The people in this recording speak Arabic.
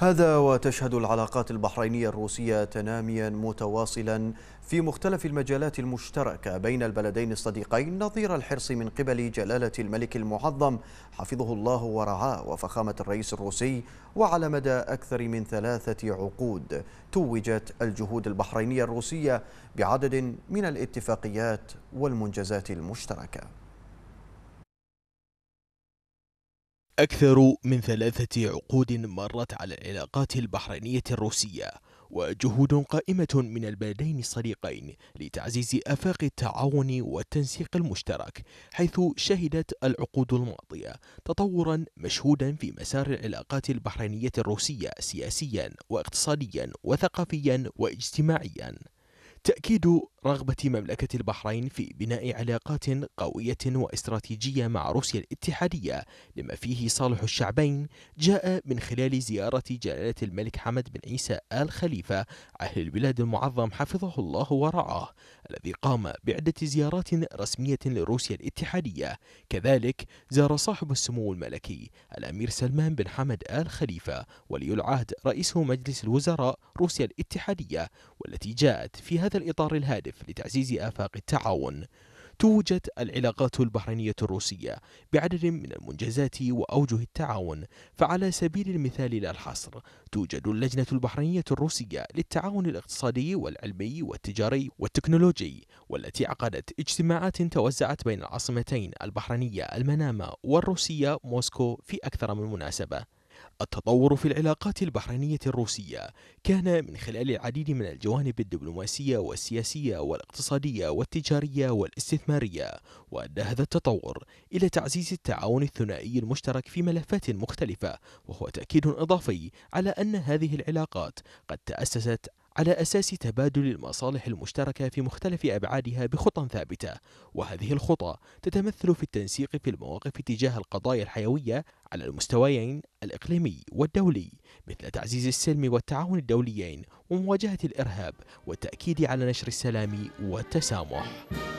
هذا وتشهد العلاقات البحرينية الروسية تناميا متواصلا في مختلف المجالات المشتركة بين البلدين الصديقين نظير الحرص من قبل جلالة الملك المعظم حفظه الله ورعاه وفخامة الرئيس الروسي وعلى مدى أكثر من ثلاثة عقود توجت الجهود البحرينية الروسية بعدد من الاتفاقيات والمنجزات المشتركة أكثر من ثلاثة عقود مرت على العلاقات البحرينية الروسية وجهود قائمة من البلدين الصديقين لتعزيز آفاق التعاون والتنسيق المشترك حيث شهدت العقود الماضية تطورا مشهودا في مسار العلاقات البحرينية الروسية سياسيا واقتصاديا وثقافيا واجتماعيا تأكيد رغبة مملكة البحرين في بناء علاقات قوية واستراتيجية مع روسيا الاتحادية لما فيه صالح الشعبين جاء من خلال زيارة جلالة الملك حمد بن عيسى آل خليفة أهل البلاد المعظم حفظه الله ورعاه الذي قام بعدة زيارات رسمية لروسيا الاتحادية كذلك زار صاحب السمو الملكي الأمير سلمان بن حمد آل خليفة ولي العهد رئيس مجلس الوزراء روسيا الاتحادية والتي جاءت في هذا الإطار الهادف لتعزيز آفاق التعاون توجد العلاقات البحرينية الروسية بعدد من المنجزات وأوجه التعاون فعلى سبيل المثال لا الحصر توجد اللجنة البحرينية الروسية للتعاون الاقتصادي والعلمي والتجاري والتكنولوجي والتي عقدت اجتماعات توزعت بين العاصمتين البحرينية المنامة والروسية موسكو في أكثر من مناسبة التطور في العلاقات البحرينية الروسية كان من خلال العديد من الجوانب الدبلوماسية والسياسية والاقتصادية والتجارية والاستثمارية وأدى هذا التطور إلى تعزيز التعاون الثنائي المشترك في ملفات مختلفة وهو تأكيد إضافي على أن هذه العلاقات قد تأسست على أساس تبادل المصالح المشتركة في مختلف أبعادها بخطى ثابتة وهذه الخطى تتمثل في التنسيق في المواقف تجاه القضايا الحيوية على المستويين الإقليمي والدولي مثل تعزيز السلم والتعاون الدوليين ومواجهة الإرهاب والتأكيد على نشر السلام والتسامح